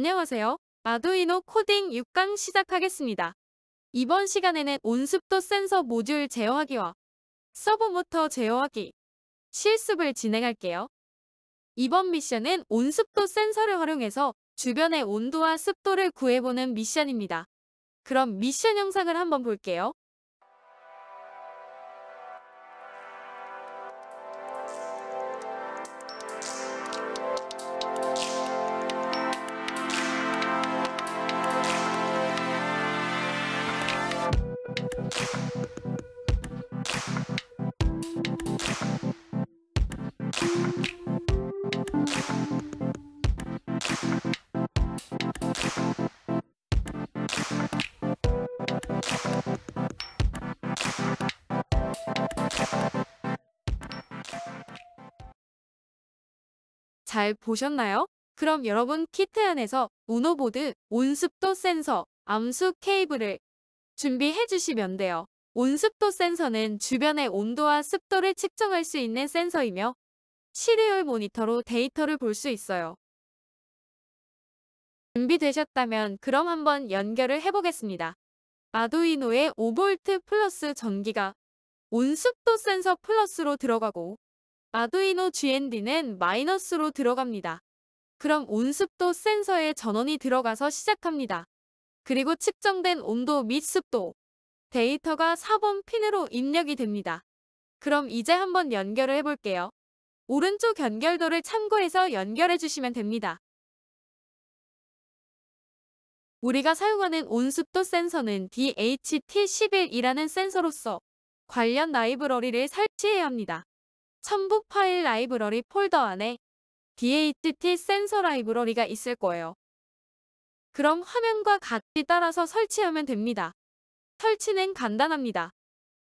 안녕하세요. 마두이노 코딩 6강 시작하겠습니다. 이번 시간에는 온습도 센서 모듈 제어하기와 서브 모터 제어하기 실습을 진행할게요. 이번 미션은 온습도 센서를 활용해서 주변의 온도와 습도를 구해보는 미션입니다. 그럼 미션 영상을 한번 볼게요. 잘 보셨나요? 그럼 여러분 키트 안에서 우노보드, 온습도 센서, 암수 케이블을 준비해 주시면 돼요. 온습도 센서는 주변의 온도와 습도를 측정할 수 있는 센서이며 시리얼 모니터로 데이터를 볼 수 있어요. 준비되셨다면 그럼 한번 연결을 해보겠습니다. 아두이노의 5V 플러스 전기가 온습도 센서 플러스로 들어가고 아두이노 GND는 마이너스로 들어갑니다. 그럼 온습도 센서에 전원이 들어가서 시작합니다. 그리고 측정된 온도 및 습도, 데이터가 4번 핀으로 입력이 됩니다. 그럼 이제 한번 연결을 해볼게요. 오른쪽 연결도를 참고해서 연결해 주시면 됩니다. 우리가 사용하는 온습도 센서는 DHT11이라는 센서로서 관련 라이브러리를 설치해야 합니다. 첨부 파일 라이브러리 폴더 안에 DHT 센서 라이브러리가 있을 거예요. 그럼 화면과 같이 따라서 설치하면 됩니다. 설치는 간단합니다.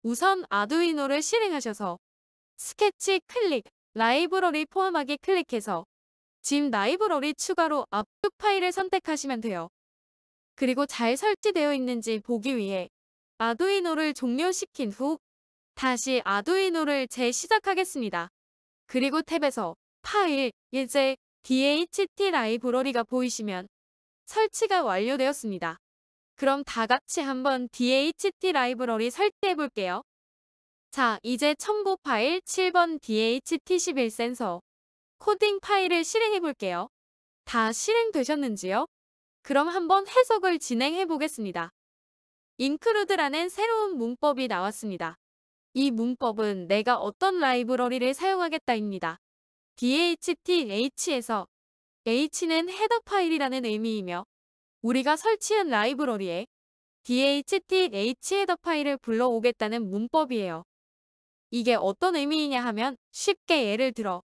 우선 아두이노를 실행하셔서 스케치 클릭, 라이브러리 포함하기 클릭해서 짐 라이브러리 추가로 압축 파일을 선택하시면 돼요. 그리고 잘 설치되어 있는지 보기 위해 아두이노를 종료시킨 후 다시 아두이노를 재시작하겠습니다. 그리고 탭에서 파일, 예제, DHT 라이브러리가 보이시면 설치가 완료되었습니다. 그럼 다같이 한번 DHT 라이브러리 설치해 볼게요. 자, 이제 첨부 파일 7번 DHT11 센서 코딩 파일을 실행해 볼게요. 다 실행되셨는지요? 그럼 한번 해석을 진행해 보겠습니다. 인크루드라는 새로운 문법이 나왔습니다. 이 문법은 내가 어떤 라이브러리를 사용하겠다입니다. DHTH에서 H는 헤더 파일이라는 의미이며 우리가 설치한 라이브러리에 DHTH 헤더 파일을 불러오겠다는 문법이에요. 이게 어떤 의미이냐 하면 쉽게 예를 들어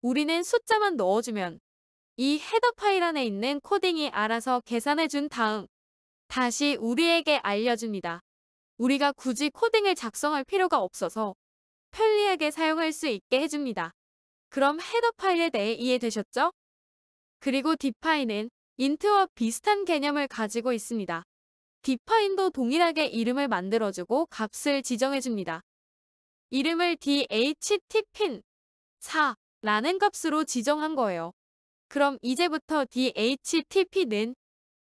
우리는 숫자만 넣어주면 이 헤더 파일 안에 있는 코딩이 알아서 계산해준 다음 다시 우리에게 알려줍니다. 우리가 굳이 코딩을 작성할 필요가 없어서 편리하게 사용할 수 있게 해줍니다. 그럼 헤더 파일에 대해 이해되셨죠? 그리고 디파인은 인트와 비슷한 개념을 가지고 있습니다. 디파인도 동일하게 이름을 만들어주고 값을 지정해줍니다. 이름을 dhtpin 4라는 값으로 지정한 거예요. 그럼 이제부터 d h t p i n 은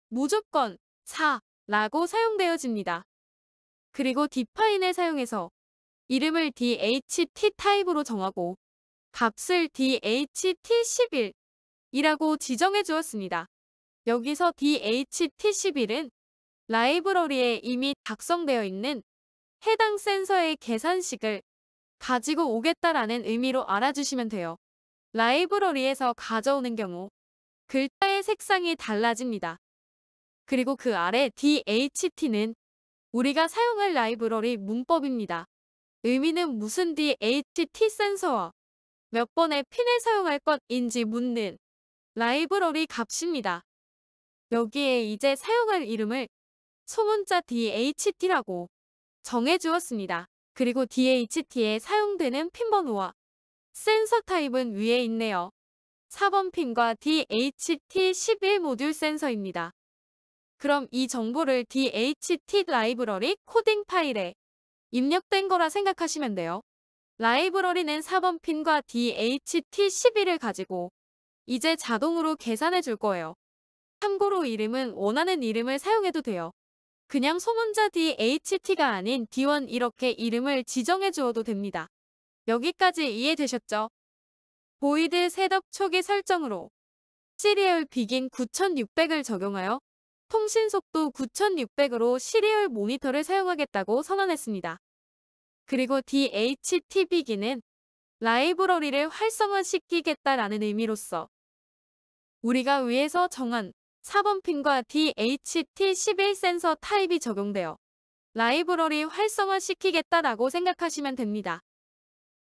무조건 4라고 사용되어집니다. 그리고 디파인을 사용해서 이름을 DHT 타입으로 정하고 값을 DHT11 이라고 지정해 주었습니다. 여기서 DHT11은 라이브러리에 이미 작성되어 있는 해당 센서의 계산식을 가지고 오겠다라는 의미로 알아주시면 돼요. 라이브러리에서 가져오는 경우 글자의 색상이 달라집니다. 그리고 그 아래 DHT는 우리가 사용할 라이브러리 문법입니다. 의미는 무슨 DHT 센서와 몇 번의 핀을 사용할 것인지 묻는 라이브러리 값입니다. 여기에 이제 사용할 이름을 소문자 DHT라고 정해주었습니다. 그리고 DHT에 사용되는 핀 번호와 센서 타입은 위에 있네요. 4번 핀과 DHT11 모듈 센서입니다. 그럼 이 정보를 DHT 라이브러리 코딩 파일에 입력된 거라 생각하시면 돼요. 라이브러리는 4번 핀과 DHT11을 가지고 이제 자동으로 계산해 줄 거예요. 참고로 이름은 원하는 이름을 사용해도 돼요. 그냥 소문자 DHT가 아닌 D1 이렇게 이름을 지정해 주어도 됩니다. 여기까지 이해되셨죠? 보이드 셋업 초기 설정으로 시리얼 비긴 9600을 적용하여 통신 속도 9600으로 시리얼 모니터를 사용하겠다고 선언했습니다. 그리고 DHTV기는 라이브러리를 활성화시키겠다라는 의미로써 우리가 위에서 정한 4번 핀과 DHT11 센서 타입이 적용되어 라이브러리 활성화시키겠다라고 생각하시면 됩니다.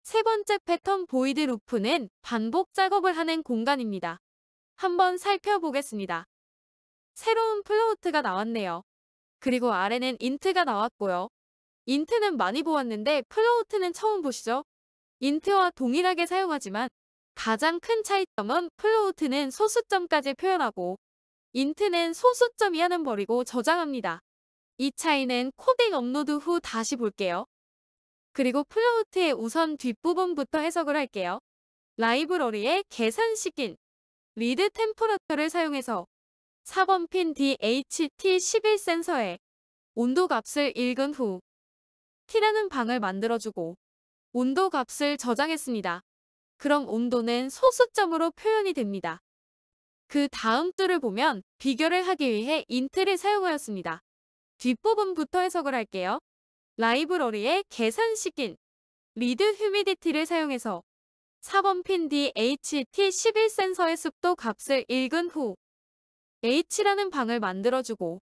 세 번째 패턴 보이드 루프는 반복 작업을 하는 공간입니다. 한번 살펴보겠습니다. 새로운 플로우트가 나왔네요. 그리고 아래는 인트가 나왔고요. 인트는 많이 보았는데 플로우트는 처음 보시죠? 인트와 동일하게 사용하지만 가장 큰 차이점은 플로우트는 소수점까지 표현하고 인트는 소수점 이하는 버리고 저장합니다. 이 차이는 코딩 업로드 후 다시 볼게요. 그리고 플로우트의 우선 뒷부분부터 해석을 할게요. 라이브러리의 계산식인 리드 템퍼러터를 사용해서 4번핀 DHT11 센서에 온도 값을 읽은 후 T라는 방을 만들어주고 온도 값을 저장했습니다. 그럼 온도는 소수점으로 표현이 됩니다. 그 다음 뜰을 보면 비교를 하기 위해 인트를 사용하였습니다. 뒷부분부터 해석을 할게요. 라이브러리에 계산식인 리드 휴미디티를 사용해서 4번 핀 DHT11 센서의 습도 값을 읽은 후 H라는 방을 만들어주고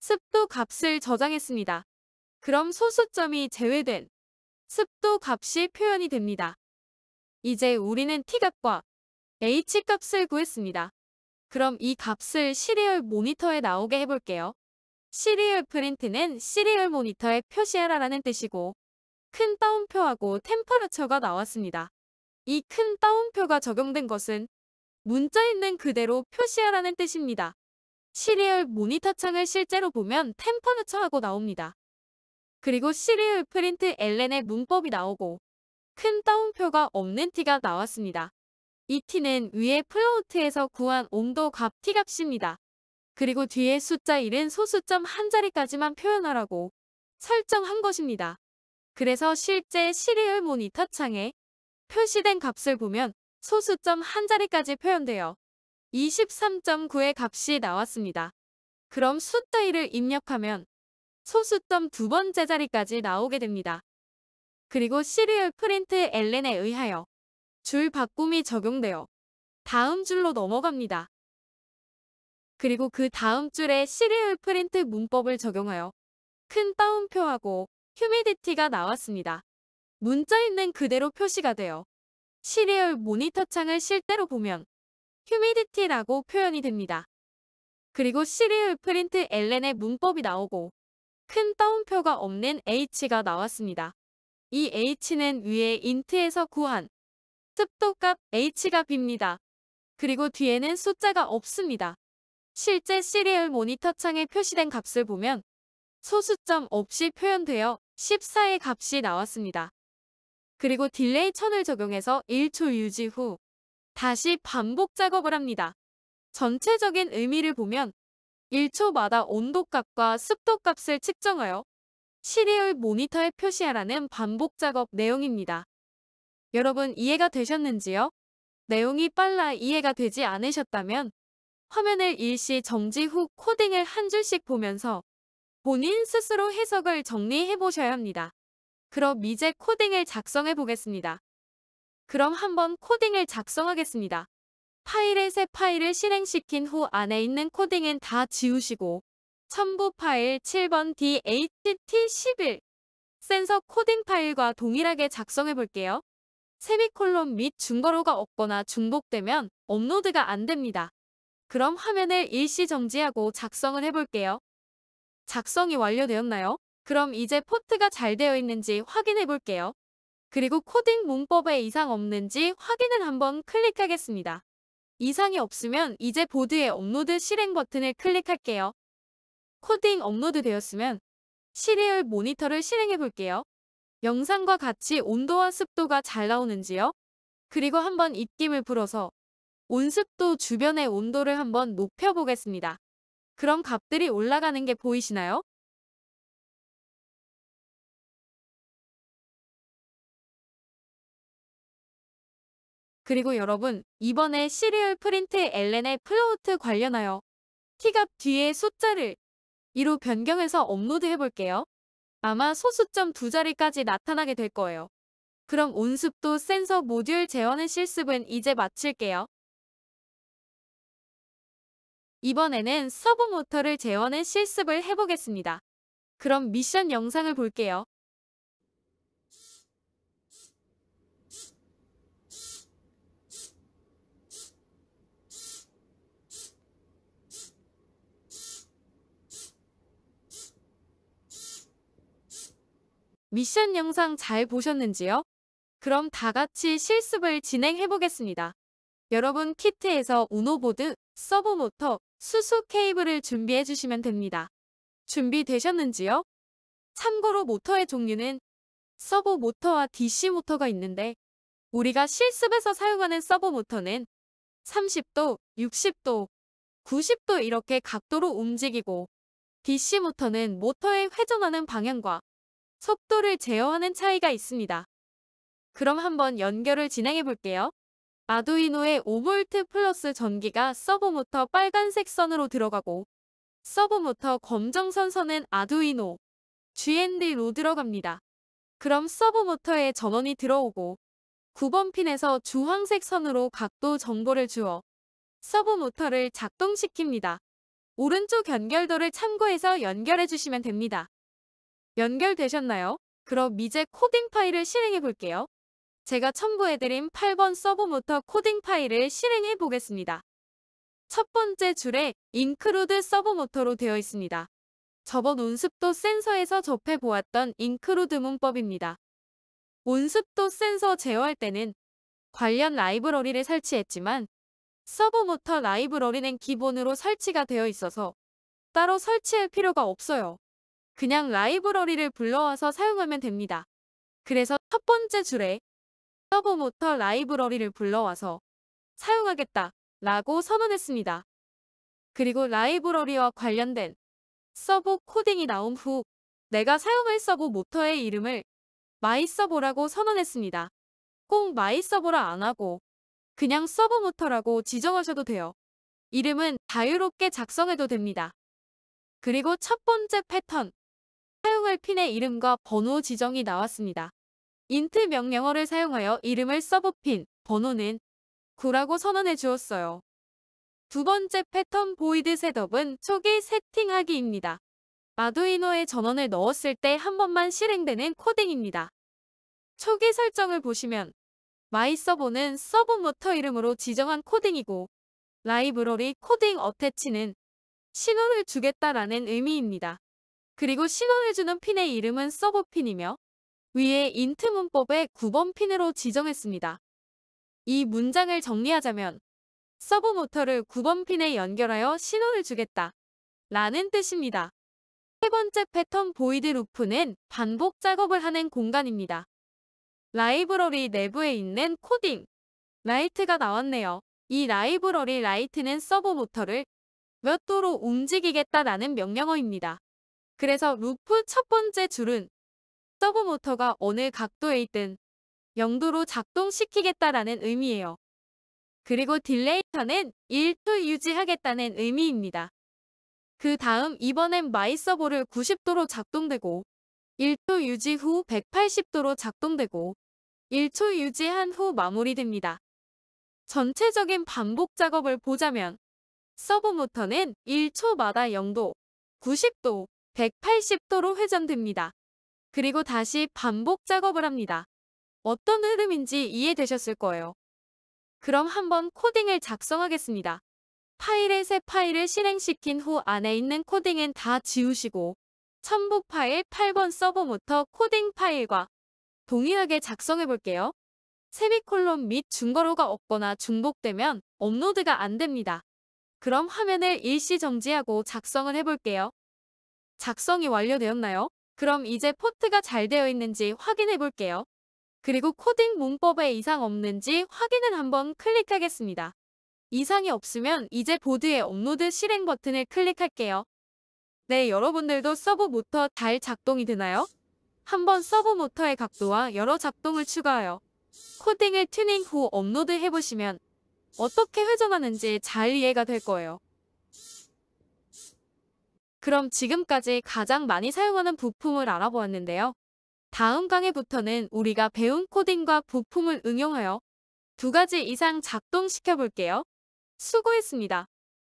습도 값을 저장했습니다. 그럼 소수점이 제외된 습도 값이 표현이 됩니다. 이제 우리는 T값과 H값을 구했습니다. 그럼 이 값을 시리얼 모니터에 나오게 해볼게요. 시리얼 프린트는 시리얼 모니터에 표시하라는 뜻이고 큰 따옴표하고 템퍼러처가 나왔습니다. 이 큰 따옴표가 적용된 것은 문자 있는 그대로 표시하라는 뜻입니다. 시리얼 모니터 창을 실제로 보면 템퍼너처하고 나옵니다. 그리고 시리얼 프린트 엘렌의 문법이 나오고 큰 따옴표가 없는 티가 나왔습니다. 이 티는 위에 플로우트에서 구한 온도 값티값입니다 그리고 뒤에 숫자 1은 소수점 한 자리까지만 표현하라고 설정한 것입니다. 그래서 실제 시리얼 모니터 창에 표시된 값을 보면 소수점 한 자리까지 표현되어 23.9의 값이 나왔습니다. 그럼 숫자이를 입력하면 소수점 두 번째 자리까지 나오게 됩니다. 그리고 시리얼 프린트 엘렌에 의하여 줄 바꿈이 적용되어 다음 줄로 넘어갑니다. 그리고 그 다음 줄에 시리얼 프린트 문법을 적용하여 큰 따옴표하고 휴미디티가 나왔습니다. 문자 있는 그대로 표시가 되어 시리얼 모니터 창을 실제로 보면 h 미디티라고 표현이 됩니다. 그리고 시리얼 프린트 엘렌의 문법이 나오고 큰 따옴표가 없는 h가 나왔습니다. 이 h는 위에 인트에서 구한 습도값 h값입니다. 그리고 뒤에는 숫자가 없습니다. 실제 시리얼 모니터 창에 표시된 값을 보면 소수점 없이 표현되어 14의 값이 나왔습니다. 그리고 딜레이 천을 적용해서 1초 유지 후 다시 반복 작업을 합니다. 전체적인 의미를 보면 1초마다 온도값과 습도값을 측정하여 시리얼 모니터에 표시하라는 반복 작업 내용입니다. 여러분 이해가 되셨는지요? 내용이 빨라 이해가 되지 않으셨다면 화면을 일시 정지 후 코딩을 한 줄씩 보면서 본인 스스로 해석을 정리해 보셔야 합니다. 그럼 이제 코딩을 작성해 보겠습니다. 그럼 한번 코딩을 작성하겠습니다. 파일의 새 파일을 실행시킨 후 안에 있는 코딩은 다 지우시고 첨부 파일 7번 DHT11 센서 코딩 파일과 동일하게 작성해 볼게요. 세미콜론 및 중괄호가 없거나 중복되면 업로드가 안 됩니다. 그럼 화면을 일시 정지하고 작성을 해볼게요. 작성이 완료되었나요? 그럼 이제 포트가 잘 되어 있는지 확인해 볼게요. 그리고 코딩 문법에 이상 없는지 확인을 한번 클릭하겠습니다. 이상이 없으면 이제 보드에 업로드 실행 버튼을 클릭할게요. 코딩 업로드 되었으면 시리얼 모니터를 실행해 볼게요. 영상과 같이 온도와 습도가 잘 나오는지요? 그리고 한번 입김을 불어서 온습도 주변의 온도를 한번 높여보겠습니다. 그럼 값들이 올라가는 게 보이시나요? 그리고 여러분 이번에 시리얼 프린트 엘렌의 플로우트 관련하여 키값 뒤에 숫자를 2로 변경해서 업로드 해볼게요. 아마 소수점 두 자리까지 나타나게 될 거예요. 그럼 온습도 센서 모듈 재원의 실습은 이제 마칠게요. 이번에는 서브 모터를 재원의 실습을 해보겠습니다. 그럼 미션 영상을 볼게요. 미션 영상 잘 보셨는지요? 그럼 다 같이 실습을 진행해 보겠습니다. 여러분 키트에서 우노보드, 서브모터, 수수 케이블을 준비해 주시면 됩니다. 준비되셨는지요? 참고로 모터의 종류는 서브 모터와 DC 모터가 있는데 우리가 실습에서 사용하는 서브 모터는 30도, 60도, 90도 이렇게 각도로 움직이고 DC 모터는 모터의 회전하는 방향과 속도를 제어하는 차이가 있습니다. 그럼 한번 연결을 진행해 볼게요. 아두이노의 5V 플러스 전기가 서브모터 빨간색 선으로 들어가고 서브모터 검정선 선은 아두이노 GND로 들어갑니다. 그럼 서브모터에 전원이 들어오고 9번 핀에서 주황색 선으로 각도 정보를 주어 서브모터를 작동시킵니다. 오른쪽 연결도를 참고해서 연결해 주시면 됩니다. 연결되셨나요? 그럼 이제 코딩 파일을 실행해 볼게요. 제가 첨부해드린 8번 서버모터 코딩 파일을 실행해 보겠습니다. 첫 번째 줄에 인크루드 서버모터로 되어 있습니다. 저번 온습도 센서에서 접해보았던 인크루드 문법입니다. 온습도 센서 제어할 때는 관련 라이브러리를 설치했지만 서버모터 라이브러리는 기본으로 설치가 되어 있어서 따로 설치할 필요가 없어요. 그냥 라이브러리를 불러와서 사용하면 됩니다. 그래서 첫 번째 줄에 서버 모터 라이브러리를 불러와서 사용하겠다 라고 선언했습니다. 그리고 라이브러리와 관련된 서버 코딩이 나온 후 내가 사용할 서버 모터의 이름을 마이서버라고 선언했습니다. 꼭 마이서버라 안하고 그냥 서버 모터라고 지정하셔도 돼요. 이름은 자유롭게 작성해도 됩니다. 그리고 첫 번째 패턴, 사용할 핀의 이름과 번호 지정이 나왔습니다. 인트 명령어를 사용하여 이름을 서브 핀 번호는 9라고 선언해 주었어요. 두 번째 패턴 보이드 셋업은 초기 세팅하기입니다. 마두이노에 전원을 넣었을 때 한 번만 실행되는 코딩입니다. 초기 설정을 보시면 마이 서버는 서브 모터 이름으로 지정한 코딩이고 라이브러리 코딩 어태치는 신호를 주겠다라는 의미입니다. 그리고 신호해주는 핀의 이름은 서버핀이며 위에 인트 문법의 9번 핀으로 지정했습니다. 이 문장을 정리하자면 서버 모터를 9번 핀에 연결하여 신호를 주겠다 라는 뜻입니다. 세 번째 패턴 보이드 루프는 반복 작업을 하는 공간입니다. 라이브러리 내부에 있는 코딩 라이트가 나왔네요. 이 라이브러리 라이트는 서버 모터를 몇 도로 움직이겠다라는 명령어입니다. 그래서 루프 첫 번째 줄은 서브모터가 어느 각도에 있든 0도로 작동시키겠다라는 의미예요. 그리고 딜레이터는 1도 유지하겠다는 의미입니다. 그 다음 이번엔 마이 서버를 90도로 작동되고 1도 유지 후 180도로 작동되고 1초 유지한 후 마무리됩니다. 전체적인 반복 작업을 보자면 서브 모터는 1초마다 0도, 90도, 180도로 회전됩니다. 그리고 다시 반복 작업을 합니다. 어떤 흐름인지 이해되셨을 거예요. 그럼 한번 코딩을 작성하겠습니다. 파일의 새 파일을 실행시킨 후 안에 있는 코딩은 다 지우시고 첨부 파일 8번 서버부터 코딩 파일과 동일하게 작성해 볼게요. 세미콜론 및 중괄호가 없거나 중복되면 업로드가 안 됩니다. 그럼 화면을 일시 정지하고 작성을 해볼게요. 작성이 완료되었나요? 그럼 이제 포트가 잘 되어 있는지 확인해 볼게요. 그리고 코딩 문법에 이상 없는지 확인을 한번 클릭하겠습니다. 이상이 없으면 이제 보드에 업로드 실행 버튼을 클릭할게요. 네, 여러분들도 서브 모터 잘 작동이 되나요? 한번 서브 모터의 각도와 여러 작동을 추가하여 코딩을 튜닝 후 업로드 해보시면 어떻게 회전하는지 잘 이해가 될 거예요. 그럼 지금까지 가장 많이 사용하는 부품을 알아보았는데요. 다음 강의부터는 우리가 배운 코딩과 부품을 응용하여 두 가지 이상 작동시켜 볼게요. 수고했습니다.